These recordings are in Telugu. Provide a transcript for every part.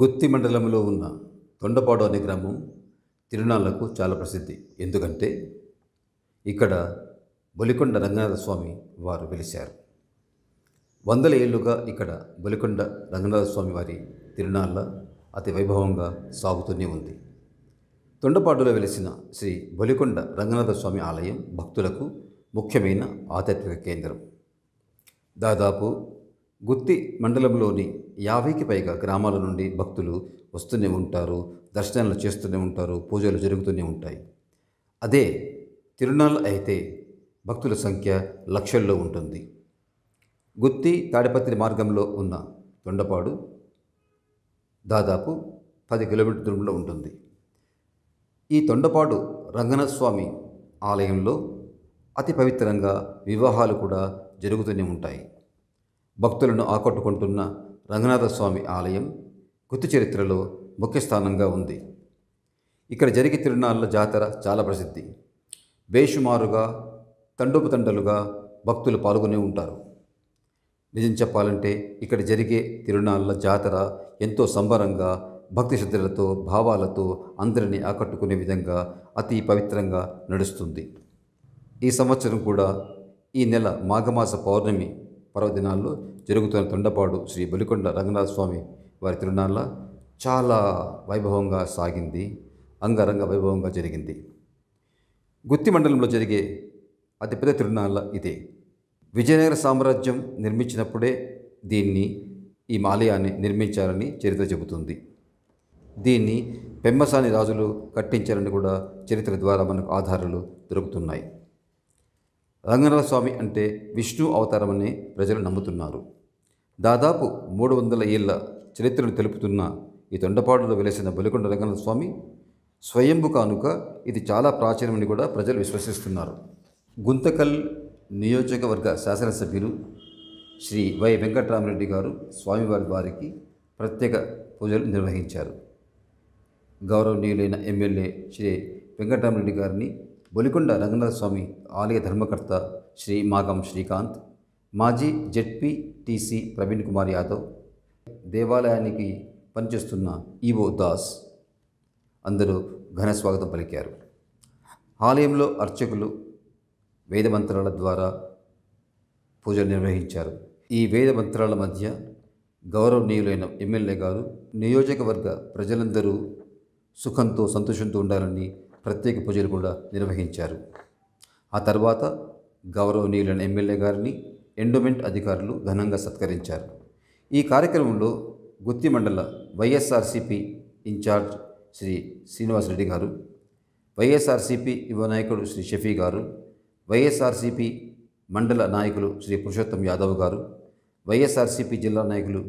గుత్తి మండలంలో ఉన్న తొండపాడు అనే గ్రామం తిరునాళ్లకు చాలా ప్రసిద్ధి ఎందుకంటే ఇక్కడ బొలికొండ రంగనాథ స్వామి వారు వెలిశారు వందల ఏళ్లుగా ఇక్కడ బొలికొండ రంగనాథ స్వామి వారి తిరునాళ్ళ అతి వైభవంగా సాగుతూనే ఉంది తొండపాడులో వెలిసిన శ్రీ బొలికొండ రంగనాథ స్వామి ఆలయం భక్తులకు ముఖ్యమైన ఆధ్యాత్మిక కేంద్రం దాదాపు గుత్తి మండలంలోని యాభైకి పైగా గ్రామాల నుండి భక్తులు వస్తూనే ఉంటారు దర్శనాలు చేస్తూనే ఉంటారు పూజలు జరుగుతూనే ఉంటాయి అదే తిరునాళ్ళు అయితే భక్తుల సంఖ్య లక్షల్లో ఉంటుంది గుత్తి తాడిపత్రి మార్గంలో ఉన్న తొండపాడు దాదాపు పది కిలోమీటర్ దూరంలో ఉంటుంది ఈ తొండపాడు రంగనాథస్వామి ఆలయంలో అతి పవిత్రంగా వివాహాలు కూడా జరుగుతూనే ఉంటాయి భక్తులను ఆకట్టుకుంటున్న రంగనాథస్వామి ఆలయం కృతి చరిత్రలో ముఖ్య స్థానంగా ఉంది ఇక్కడ జరిగే తిరునాళ్ళ జాతర చాలా ప్రసిద్ధి బేషుమారుగా తండలుగా భక్తులు పాల్గొనే ఉంటారు నిజం చెప్పాలంటే ఇక్కడ జరిగే తిరునాళ్ళ జాతర ఎంతో సంబరంగా భక్తి శ్రద్ధలతో భావాలతో అందరినీ ఆకట్టుకునే విధంగా అతి పవిత్రంగా నడుస్తుంది ఈ సంవత్సరం కూడా ఈ నెల మాఘమాస పౌర్ణమి పర్వదినాల్లో జరుగుతున్న తొండపాడు శ్రీ బలికొండ రంగనాథ స్వామి వారి తిరునాళ్ళ చాలా వైభవంగా సాగింది అంగరంగ వైభవంగా జరిగింది గుత్తి మండలంలో జరిగే అతిపెద్ద తిరునాళ్ళ ఇదే విజయనగర సామ్రాజ్యం నిర్మించినప్పుడే దీన్ని ఈ మాలయాన్ని నిర్మించారని చరిత్ర చెబుతుంది దీన్ని పెమ్మసాని రాజులు కట్టించారని కూడా చరిత్ర ద్వారా మనకు ఆధారాలు దొరుకుతున్నాయి రంగనాథ స్వామి అంటే విష్ణు అవతారమని ప్రజలు నమ్ముతున్నారు దాదాపు మూడు వందల ఏళ్ల చరిత్రను తెలుపుతున్న ఈ దొండపాడులో వెలిసిన బలికొండ రంగనాథ స్వామి స్వయంభు కానుక ఇది చాలా ప్రాచీనమని కూడా ప్రజలు విశ్వసిస్తున్నారు గుంతకల్ నియోజకవర్గ శాసనసభ్యులు శ్రీ వై వెంకటరామరెడ్డి గారు స్వామివారి వారికి ప్రత్యేక పూజలు నిర్వహించారు గౌరవనీయులైన ఎమ్మెల్యే శ్రీ వెంకటరామరెడ్డి గారిని బొలికొండ రంగనాథ స్వామి ఆలయ ధర్మకర్త శ్రీ మాగం శ్రీకాంత్ మాజీ టీసీ ప్రవీణ్ కుమార్ యాదవ్ దేవాలయానికి పనిచేస్తున్న ఈవో దాస్ అందరూ ఘన స్వాగతం పలికారు ఆలయంలో అర్చకులు వేదమంత్రాల ద్వారా పూజలు నిర్వహించారు ఈ వేదమంత్రాల మధ్య గౌరవనీయులైన ఎమ్మెల్యే గారు నియోజకవర్గ ప్రజలందరూ సుఖంతో సంతోషంతో ఉండాలని ప్రత్యేక పూజలు కూడా నిర్వహించారు ఆ తర్వాత గౌరవనీయులైన ఎమ్మెల్యే గారిని ఎండోమెంట్ అధికారులు ఘనంగా సత్కరించారు ఈ కార్యక్రమంలో గుత్తి మండల వైఎస్ఆర్సిపి ఇన్ఛార్జ్ శ్రీ శ్రీనివాసరెడ్డి గారు వైఎస్ఆర్సిపి యువ నాయకుడు శ్రీ షఫీ గారు వైఎస్ఆర్సిపి మండల నాయకులు శ్రీ పురుషోత్తం యాదవ్ గారు వైఎస్ఆర్సిపి జిల్లా నాయకులు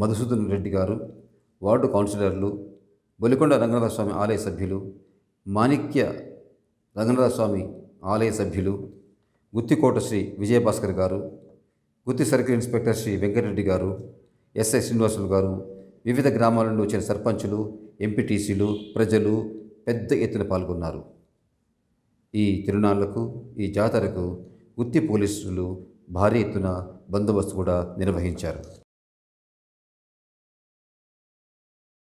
మధుసూదన్ రెడ్డి గారు వార్డు కౌన్సిలర్లు బొలికొండ రంగనాథ స్వామి ఆలయ సభ్యులు మాణిక్య రంగనాథస్వామి స్వామి ఆలయ సభ్యులు గుత్తికోట శ్రీ విజయభాస్కర్ గారు గుత్తి సర్కిల్ ఇన్స్పెక్టర్ శ్రీ వెంకటరెడ్డి గారు ఎస్ఐ శ్రీనివాసులు గారు వివిధ గ్రామాల నుండి వచ్చిన సర్పంచులు ఎంపీటీసీలు ప్రజలు పెద్ద ఎత్తున పాల్గొన్నారు ఈ తిరునాళ్లకు ఈ జాతరకు గుత్తి పోలీసులు భారీ ఎత్తున బందోబస్తు కూడా నిర్వహించారు